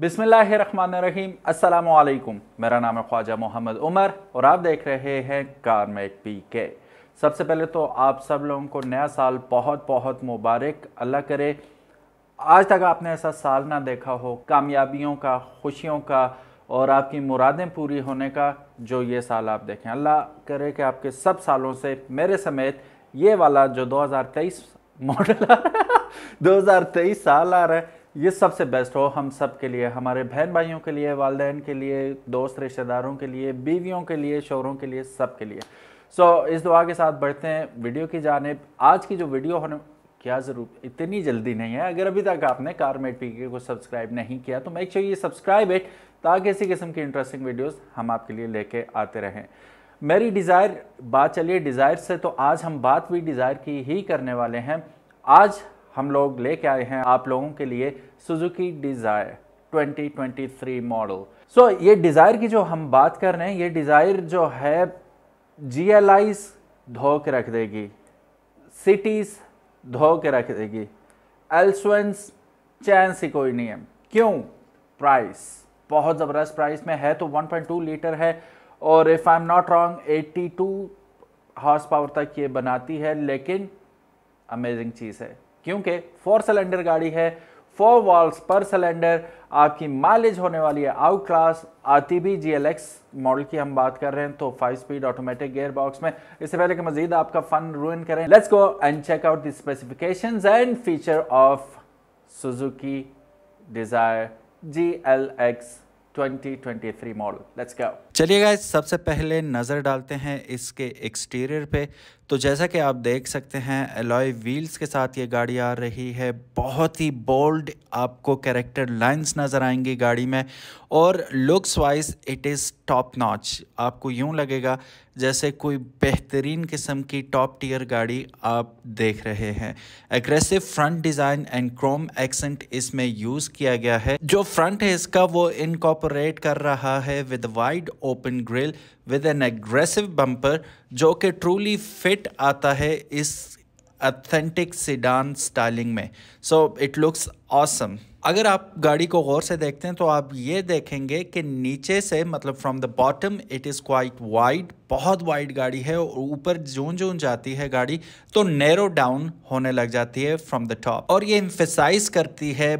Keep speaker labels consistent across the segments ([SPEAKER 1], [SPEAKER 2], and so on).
[SPEAKER 1] बिसमीम अल्लाम मेरा नाम है ख्वाजा मोहम्मद उमर और आप देख रहे हैं कारमेक पी के सबसे पहले तो आप सब लोगों को नया साल बहुत बहुत मुबारक अल्लाह करे आज तक आपने ऐसा साल ना देखा हो कामयाबियों का खुशियों का और आपकी मुरादें पूरी होने का जो ये साल आप देखें अल्लाह करे कि आपके सब सालों से मेरे समेत ये वाला जो 2023 मॉडल आ रहा है साल आ रहा है ये सबसे बेस्ट हो हम सब के लिए हमारे बहन भाइयों के लिए वालदेन के लिए दोस्त रिश्तेदारों के लिए बीवियों के लिए शोरों के लिए सब के लिए सो so, इस दुआ के साथ बढ़ते हैं वीडियो की जानब आज की जो वीडियो होने क्या ज़रूर इतनी जल्दी नहीं है अगर अभी तक आपने कारमेट पी के को सब्सक्राइब नहीं किया तो मेक श्योर ये सब्सक्राइब इट ताकि इसी किस्म की इंटरेस्टिंग वीडियोस हम आपके लिए लेके आते रहें मेरी डिज़ायर बात चलिए डिज़ायर से तो आज हम बात भी डिज़ायर की ही करने वाले हैं आज हम लोग लेके आए हैं आप लोगों के लिए Suzuki Dzire 2023 model so so, ये डिज़ायर की जो हम बात कर रहे हैं ये डिज़ायर जो है जी एल आईस धो के रख देगी सिटीज़ धो के रख देगी एल्सवेंस चैन सी कोई नहीं है क्यों प्राइस बहुत ज़बरदस्त प्राइस में है तो 1.2 लीटर है और if I am not wrong 82 horsepower तक ये बनाती है लेकिन अमेजिंग चीज़ है क्योंकि फोर सिलेंडर गाड़ी है फोर वॉल्स पर सिलेंडर आपकी माइलेज होने वाली है आउट क्लास आती भी जी मॉडल की हम बात कर रहे हैं तो five speed automatic gearbox में इससे पहले कि मजीद आपका फन रूइन करें let's go and check out the specification and feature of Suzuki Dzire G L X twenty twenty three model let's go चलिए गाइस सबसे पहले नज़र डालते हैं इसके एक्सटीरियर पे तो जैसा कि आप देख सकते हैं एलॉय व्हील्स के साथ ये गाड़ी आ रही है बहुत ही बोल्ड आपको कैरेक्टर लाइंस नज़र आएंगी गाड़ी में और looks wise it is top notch आपको यूं लगेगा जैसे कोई बेहतरीन किस्म की टॉप टीयर गाड़ी आप देख रहे हैं aggressive front design and chrome accent इसमें यूज़ किया गया है जो फ्रंट है इसका वो इनकॉपरेट कर रहा है with wide open grille with an aggressive bumper जो कि ट्रूली फिट आता है इस अथेंटिक सिडान स्टाइलिंग में सो इट लुक्स ऑसम अगर आप गाड़ी को गौर से देखते हैं तो आप ये देखेंगे कि नीचे से मतलब from the bottom it is quite wide बहुत वाइड गाड़ी है और ऊपर जून जून जाती है गाड़ी तो नैरो डाउन होने लग जाती है फ्रॉम द टॉप और ये इम्फेसाइज करती है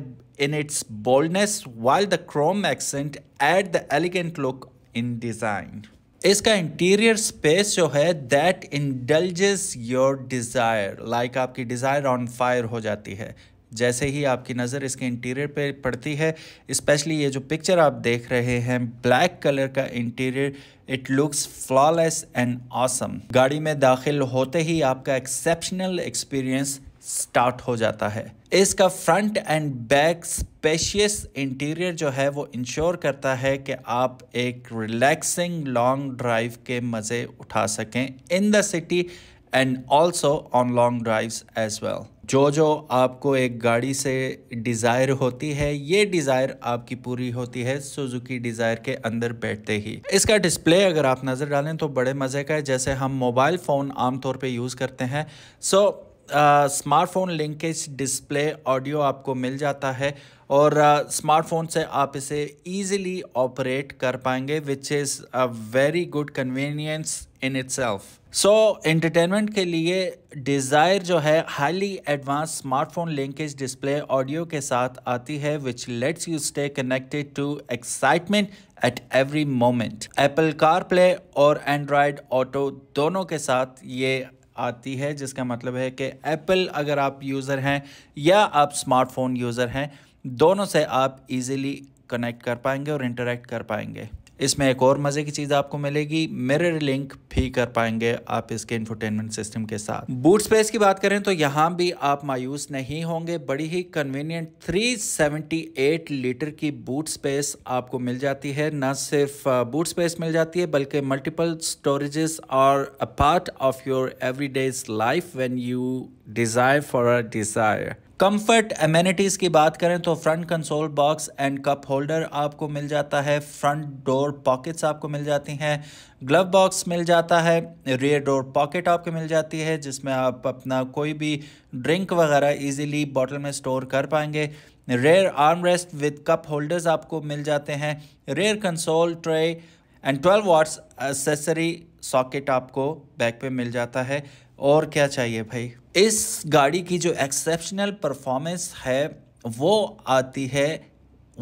[SPEAKER 1] in its boldness while the chrome accent at the elegant look in design इसका इंटीरियर स्पेस जो है that indulges your desire like आपकी डिज़ायर ऑन फायर हो जाती है जैसे ही आपकी नज़र इसके इंटीरियर पे पड़ती है स्पेशली ये जो पिक्चर आप देख रहे हैं ब्लैक कलर का interior it looks flawless and awesome गाड़ी में दाखिल होते ही आपका एक्सेप्शनल एक्सपीरियंस स्टार्ट हो जाता है इसका front and back spacious interior जो है वो इंश्योर करता है कि आप एक रिलैक्सिंग लॉन्ग ड्राइव के मज़े उठा सकें in the city and also on long drives as well जो जो आपको एक गाड़ी से डिज़ायर होती है ये डिज़ायर आपकी पूरी होती है सुजुकी डिज़ायर के अंदर बैठते ही इसका डिस्प्ले अगर आप नज़र डालें तो बड़े मज़े का है जैसे हम मोबाइल फ़ोन आमतौर पे यूज़ करते हैं so so, smartphone linkage display audio आपको मिल जाता है और स्मार्टफोन से आप इसे इजीली ऑपरेट कर पाएंगे which is a very good convenience in it so entertainment के लिए डिज़ायर जो है highly advance smartphone linkage display audio के साथ आती है which lets you stay connected to excitement at every moment Apple CarPlay और एंड्रॉयड ऑटो दोनों के साथ ये आती है जिसका मतलब है कि एप्पल अगर आप यूज़र हैं या आप स्मार्टफोन यूज़र हैं दोनों से आप इजीली कनेक्ट कर पाएंगे और इंटरेक्ट कर पाएंगे इसमें एक और मज़े की चीज़ आपको मिलेगी मिरर लिंक भी कर पाएंगे आप इसके इंफोटेनमेंट सिस्टम के साथ बूट स्पेस की बात करें तो यहाँ भी आप मायूस नहीं होंगे बड़ी ही कन्वीनियंट 378 लीटर की बूट स्पेस आपको मिल जाती है न सिर्फ बूट स्पेस मिल जाती है बल्कि multiple storages are a part of your every life when you desire for a desire comfort amenities की बात करें तो front console box and cup holder आपको मिल जाता है फ्रंट डोर पॉकेट्स आपको मिल जाती हैं ग्लव बॉक्स मिल जाता है रियर डोर पॉकेट आपको मिल जाती है जिसमें आप अपना कोई भी ड्रिंक वगैरह इजीली बॉटल में स्टोर कर पाएंगे rear armrest with cup holders आपको मिल जाते हैं rear console tray and twelve watts accessory socket आपको बैक पे मिल जाता है और क्या चाहिए भाई इस गाड़ी की जो एक्सेप्शनल परफॉर्मेंस है वो आती है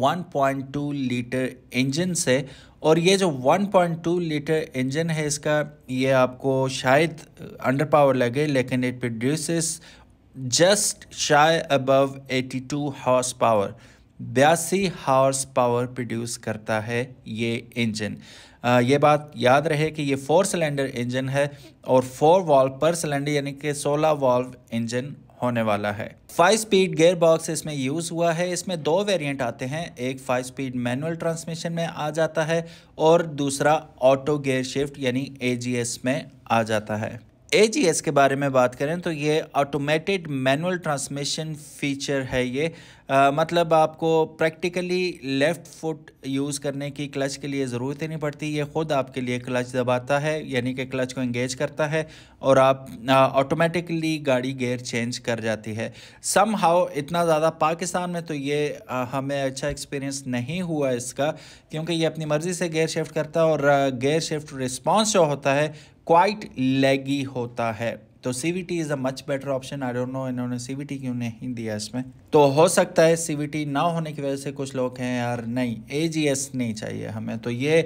[SPEAKER 1] 1.2 लीटर इंजन से और ये जो 1.2 लीटर इंजन है इसका ये आपको शायद अंडर पावर लगे लेकिन it produces just shy above 82 horsepower बयासी हॉर्स पावर प्रोड्यूस करता है ये इंजन ये बात याद रहे कि ये फोर सिलेंडर इंजन है और फोर वॉल्व पर सिलेंडर यानी कि सोलह वॉल्व इंजन होने वाला है फाइव स्पीड गेयर बॉक्स इसमें यूज़ हुआ है इसमें दो वेरिएंट आते हैं एक फाइव स्पीड मैनुअल ट्रांसमिशन में आ जाता है और दूसरा ऑटो गेयर शिफ्ट यानी ए में आ जाता है एजीएस के बारे में बात करें तो ये ऑटोमेटेड मैनुअल ट्रांसमिशन फीचर है ये आ, मतलब आपको प्रैक्टिकली लेफ़्ट फुट यूज़ करने की क्लच के लिए ज़रूरत ही नहीं पड़ती ये ख़ुद आपके लिए क्लच दबाता है यानी कि क्लच को इंगेज करता है और आप ऑटोमेटिकली गाड़ी गेयर चेंज कर जाती है सम हाउ इतना ज़्यादा पाकिस्तान में तो ये आ, हमें अच्छा एक्सपीरियंस नहीं हुआ इसका क्योंकि ये अपनी मर्ज़ी से गेयर शिफ्ट करता है और गेयर शिफ्ट रिस्पॉन्स जो होता है क्वाइट लेगी होता है तो CVT T is a much better option I don't know इन्होंने सीवीटी क्यों नहीं दिया इसमें तो हो सकता है सीवीटी ना होने की वजह से कुछ लोग हैं यार नहीं एजीएस नहीं चाहिए हमें तो ये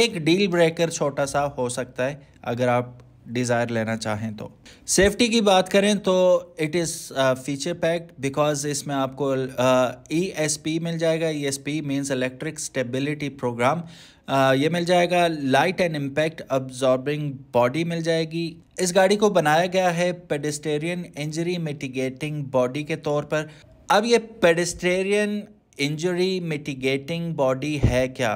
[SPEAKER 1] एक डील ब्रेकर छोटा सा हो सकता है अगर आप डिज़ायर लेना चाहें तो सेफ्टी की बात करें तो it is feature packed because इसमें आपको ई एस पी मिल जाएगा E S P means electric stability programme ये मिल जाएगा light and impact absorbing body मिल जाएगी इस गाड़ी को बनाया गया है पेडिस्टेरियन इंजरी मिटिगेटिंग बॉडी के तौर पर अब ये पेडिस्टेरियन इंजरी मिटिगेटिंग बॉडी है क्या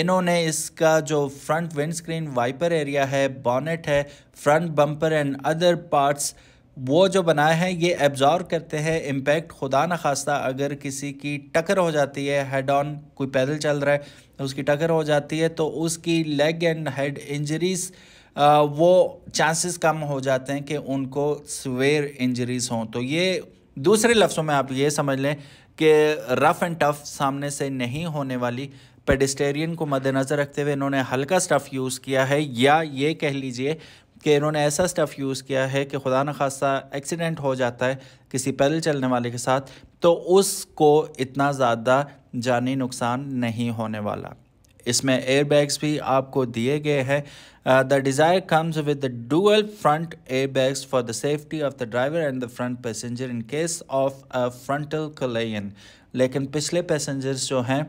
[SPEAKER 1] इन्होंने इसका जो फ्रंट विंडस्क्रीन वाइपर एरिया है बॉनेट है front bumper and other parts वो जो बनाए हैं ये एब्जॉर्व करते हैं इम्पैक्ट खुदा न खास्ता अगर किसी की टक्कर हो जाती है हेड ऑन कोई पैदल चल रहा है उसकी टक्कर हो जाती है तो उसकी लेग एंड हेड इंजरीज़ वो चांसेस कम हो जाते हैं कि उनको स्वेयर इंजरीज़ हों तो ये दूसरे लफ्ज़ों में आप ये समझ लें कि रफ़ एंड टफ़ सामने से नहीं होने वाली पेडिस्टेरियन को मद्देनज़र रखते हुए इन्होंने हल्का स्टफ़ यूज़ किया है या ये कह लीजिए कि इन्होंने ऐसा स्टफ़ यूज़ किया है कि खुदा न खासा एक्सीडेंट हो जाता है किसी पैदल चलने वाले के साथ तो उसको इतना ज़्यादा जानी नुकसान नहीं होने वाला इसमें एयरबैग्स भी आपको दिए गए हैं the Dzire comes with the dual front airbags for the safety of the driver and the front passenger in case of frontal collision लेकिन पिछले पैसेंजर्स जो हैं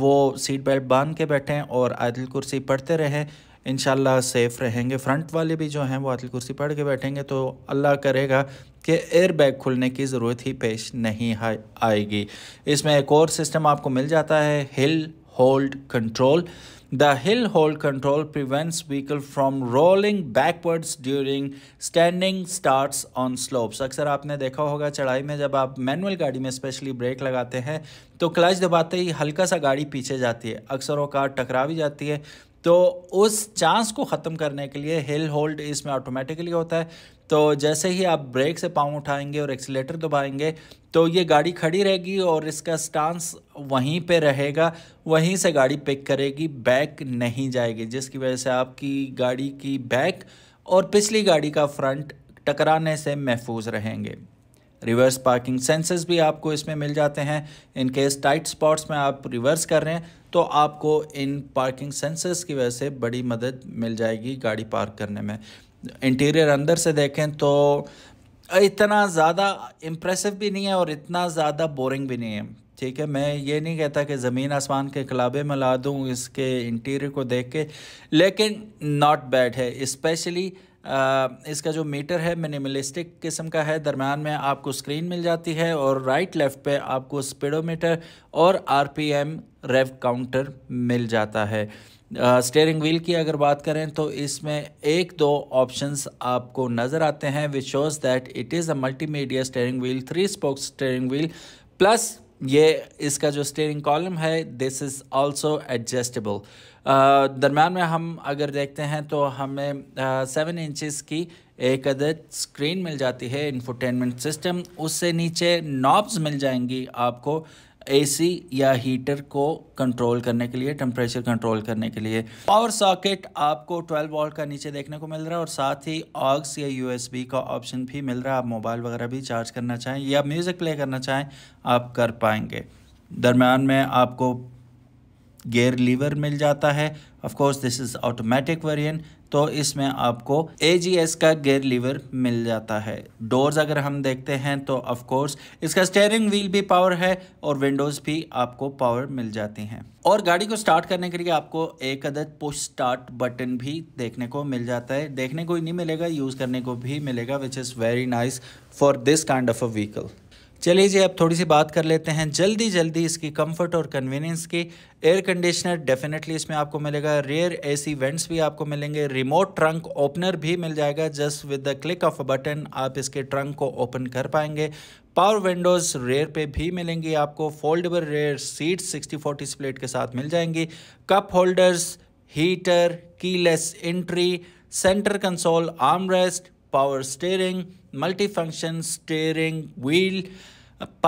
[SPEAKER 1] वो सीट बेल्ट बांध के बैठें और आदिल कुर्सी पढ़ते रहें इन सेफ़ रहेंगे फ्रंट वाले भी जो हैं वो आदिल कुर्सी पढ़ के बैठेंगे तो अल्लाह करेगा कि एयर बैग खुलने की ज़रूरत ही पेश नहीं आएगी इसमें एक और सिस्टम आपको मिल जाता है हिल hold control. The hill hold control prevents vehicle from rolling backwards during standing starts on slopes. अक्सर आपने देखा होगा चढ़ाई में जब आप मैनुअल गाड़ी में स्पेशली ब्रेक लगाते हैं तो क्लच दबाते ही हल्का सा गाड़ी पीछे जाती है अक्सर वो कार टकरा भी जाती है तो उस चांस को ख़त्म करने के लिए हिल होल्ड इसमें ऑटोमेटिकली होता है तो जैसे ही आप ब्रेक से पाँव उठाएंगे और एक्सीटर दबाएंगे तो ये गाड़ी खड़ी रहेगी और इसका स्टांस वहीं पे रहेगा वहीं से गाड़ी पिक करेगी बैक नहीं जाएगी जिसकी वजह से आपकी गाड़ी की बैक और पिछली गाड़ी का फ्रंट टकराने से महफूज रहेंगे रिवर्स पार्किंग सेंसेस भी आपको इसमें मिल जाते हैं इन केस टाइट स्पॉट्स में आप रिवर्स कर रहे हैं तो आपको इन पार्किंग सेंसेस की वजह से बड़ी मदद मिल जाएगी गाड़ी पार्क करने में इंटीरियर अंदर से देखें तो इतना ज़्यादा इम्प्रेसिव भी नहीं है और इतना ज़्यादा बोरिंग भी नहीं है ठीक है मैं ये नहीं कहता कि ज़मीन आसमान के खिलाबे में ला दूँ इसके इंटीरियर को देख के लेकिन नॉट बैड है इस्पेशली इसका जो मीटर है मिनिमलिस्टिक किस्म का है दरमियान में आपको स्क्रीन मिल जाती है और राइट लेफ़्ट पे आपको स्पीडोमीटर और आरपीएम रेव काउंटर मिल जाता है स्टेयरिंग व्हील की अगर बात करें तो इसमें एक दो ऑप्शंस आपको नज़र आते हैं which shows that it is a multimedia steering wheel three spoke steering wheel plus ये इसका जो स्टेयरिंग कॉलम है दिस इज़ आल्सो एडजस्टेबल दरम्यान में हम अगर देखते हैं तो हमें सेवन uh, इंचज़ की एक अदद स्क्रीन मिल जाती है इन्फोटेनमेंट सिस्टम उससे नीचे नॉब्स मिल जाएंगी आपको एसी या हीटर को कंट्रोल करने के लिए टेम्परेचर कंट्रोल करने के लिए पावर सॉकेट आपको 12 वोल्ट का नीचे देखने को मिल रहा है और साथ ही ऑक्स या यूएसबी का ऑप्शन भी मिल रहा है आप मोबाइल वगैरह भी चार्ज करना चाहें या म्यूज़िक प्ले करना चाहें आप कर पाएंगे दरम्यान में आपको गेयर लीवर मिल जाता है of course this is automatic variant तो इसमें आपको ए का गेयर लीवर मिल जाता है डोर्स अगर हम देखते हैं तो ऑफकोर्स इसका स्टेयरिंग व्हील भी पावर है और विंडोज़ भी आपको पावर मिल जाती हैं और गाड़ी को स्टार्ट करने के लिए आपको एक अदद पुश स्टार्ट बटन भी देखने को मिल जाता है देखने को ही नहीं मिलेगा यूज़ करने को भी मिलेगा which is very nice for this kind of a vehicle चलिए जी अब थोड़ी सी बात कर लेते हैं जल्दी जल्दी इसकी कंफर्ट और कन्वीनियंस की एयर कंडीशनर डेफिनेटली इसमें आपको मिलेगा रेयर एसी वेंट्स भी आपको मिलेंगे रिमोट ट्रंक ओपनर भी मिल जाएगा just with the click of a button आप इसके ट्रंक को ओपन कर पाएंगे पावर विंडोज़ रेयर पे भी मिलेंगी आपको foldable rear seat sixty forty split के साथ मिल जाएंगी cup holders heater keyless entry centre console armrest power steering, multifunction steering wheel,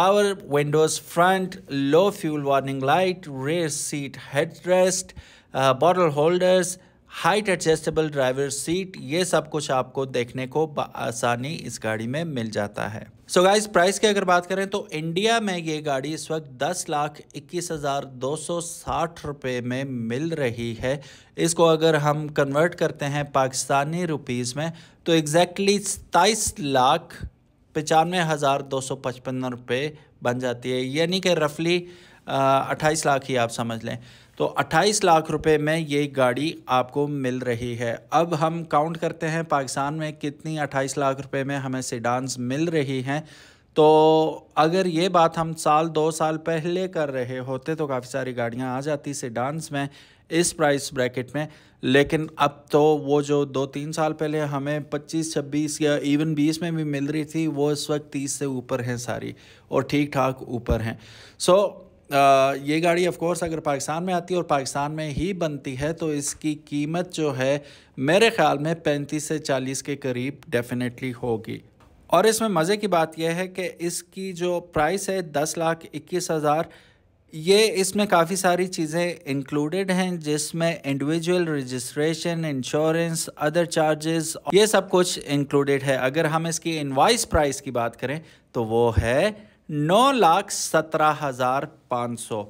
[SPEAKER 1] power windows front, low fuel warning light, rear seat headrest, uh, bottle holders, height adjustable driver seat ये सब कुछ आपको देखने को आसानी इस गाड़ी में मिल जाता है सो गाइस प्राइस की अगर बात करें तो इंडिया में ये गाड़ी इस वक्त दस लाख इक्कीस हज़ार दो सौ साठ रुपये में मिल रही है इसको अगर हम कन्वर्ट करते हैं पाकिस्तानी रुपीज़ में तो एग्जैक्टली सताईस लाख पचानवे हज़ार दो सौ पचपन रुपये बन जाती है यानी कि रफली अट्ठाईस लाख ही आप समझ लें तो 28 लाख रुपए में ये गाड़ी आपको मिल रही है अब हम काउंट करते हैं पाकिस्तान में कितनी 28 लाख रुपए में हमें सीडांस मिल रही हैं तो अगर ये बात हम साल दो साल पहले कर रहे होते तो काफ़ी सारी गाड़ियां आ जाती सीडांस में इस प्राइस ब्रैकेट में लेकिन अब तो वो जो दो तीन साल पहले हमें 25 26 या इवन 20 में भी मिल रही थी वो इस वक्त 30 से ऊपर हैं सारी और ठीक ठाक ऊपर हैं सो so, ये गाड़ी ऑफ कोर्स अगर पाकिस्तान में आती है और पाकिस्तान में ही बनती है तो इसकी कीमत जो है मेरे ख्याल में पैंतीस से चालीस के करीब डेफिनेटली होगी और इसमें मज़े की बात यह है कि इसकी जो प्राइस है दस लाख इक्कीस हज़ार ये इसमें काफ़ी सारी चीज़ें इंक्लूडेड हैं जिसमें individual registration insurance other charges ये सब कुछ इंक्लूडेड है अगर हम इसकी इन्वाइस प्राइस की बात करें तो वो है नौ लाख सत्रह हज़ार पाँच सौ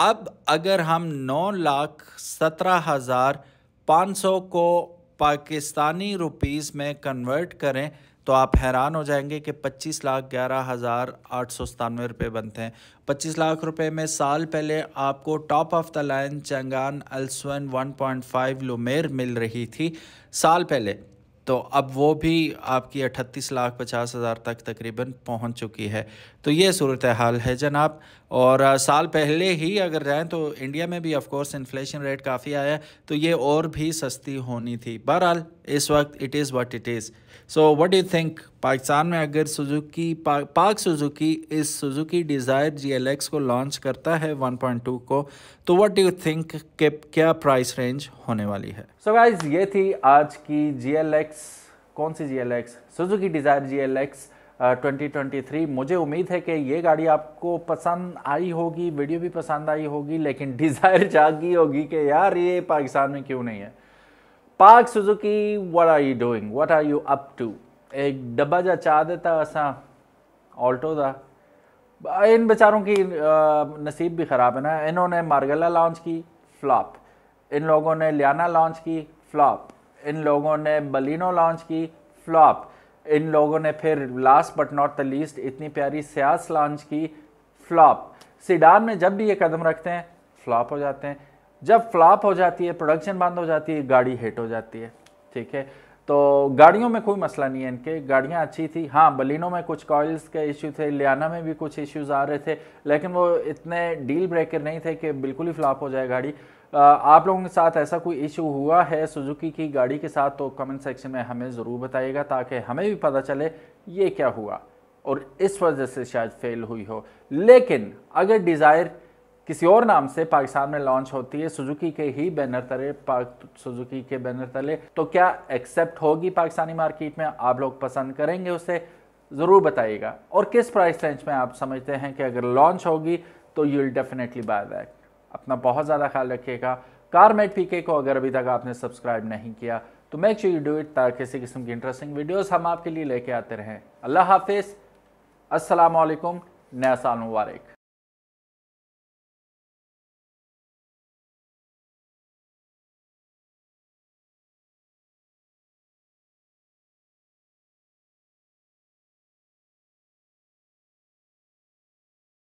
[SPEAKER 1] अब अगर हम नौ लाख सत्रह हज़ार पाँच सौ को पाकिस्तानी रुपीस में कन्वर्ट करें तो आप हैरान हो जाएंगे कि पच्चीस लाख ग्यारह हज़ार आठ सौ सतानवे रुपये बनते हैं पच्चीस लाख रुपए में साल पहले आपको top of the line Changan Alsvin one point five Lumiere मिल रही थी साल पहले तो अब वो भी आपकी अट्ठतीस लाख पचास हज़ार तक तकरीबन पहुंच चुकी है तो ये सूरत हाल है जनाब और साल पहले ही अगर जाएँ तो इंडिया में भी ऑफकोर्स इन्फ्लेशन रेट काफ़ी आया तो ये और भी सस्ती होनी थी बहरहाल इस वक्त it is what it is so what you think Pakistan में अगर सुजुकी पा, पाक सुजुकी इस Suzuki Dzire G L X को लॉन्च करता है 1.2 को तो वट यू थिंक के क्या प्राइस रेंज होने वाली है सो so गाइज ये थी आज की जी एल एक्स कौन सी G L X Suzuki Dzire G L X 2023 मुझे उम्मीद है कि ये गाड़ी आपको पसंद आई होगी वीडियो भी पसंद आई होगी लेकिन डिज़ायर जागी होगी कि यार ये पाकिस्तान में क्यों नहीं है Pak Suzuki what are you doing what are you up to एक डब्बा जा चाह देता असा ऑल्टो था इन बेचारों की नसीब भी ख़राब है ना इन्होंने मारगला लॉन्च की फ्लॉप इन लोगों ने लियाना लॉन्च की फ्लॉप इन लोगों ने बलिनो लॉन्च की फ्लॉप इन लोगों ने फिर last but not the least इतनी प्यारी सियास लॉन्च की फ्लॉप सिडान में जब भी ये कदम रखते हैं फ्लॉप हो जाते हैं जब फ्लॉप हो जाती है प्रोडक्शन बंद हो जाती है गाड़ी हिट हो जाती है ठीक है तो गाड़ियों में कोई मसला नहीं है इनके गाड़ियाँ अच्छी थी हाँ बलिनों में कुछ कॉयल्स के इशू थे लियाना में भी कुछ इश्यूज आ रहे थे लेकिन वो इतने डील ब्रेकर नहीं थे कि बिल्कुल ही फ्लॉप हो जाए गाड़ी आप लोगों के साथ ऐसा कोई इशू हुआ है सुजुकी की गाड़ी के साथ तो कमेंट सेक्शन में हमें ज़रूर बताइएगा ताकि हमें भी पता चले ये क्या हुआ और इस वजह से शायद फेल हुई हो लेकिन अगर डिज़ायर किसी और नाम से पाकिस्तान में लॉन्च होती है सुजुकी के ही बैनर तले सुजुकी के बैनर तले तो क्या एक्सेप्ट होगी पाकिस्तानी मार्केट में आप लोग पसंद करेंगे उसे ज़रूर बताइएगा और किस प्राइस रेंज में आप समझते हैं कि अगर लॉन्च होगी तो you will definitely buy back अपना बहुत ज़्यादा ख्याल रखिएगा कारमेट पीके को अगर अभी तक आपने सब्सक्राइब नहीं किया तो make sure you do it ताकि किसी किस्म की इंटरेस्टिंग वीडियोस हम आपके लिए लेके आते रहें अल्लाह हाफिज़ असलकुम नया साल मुबारक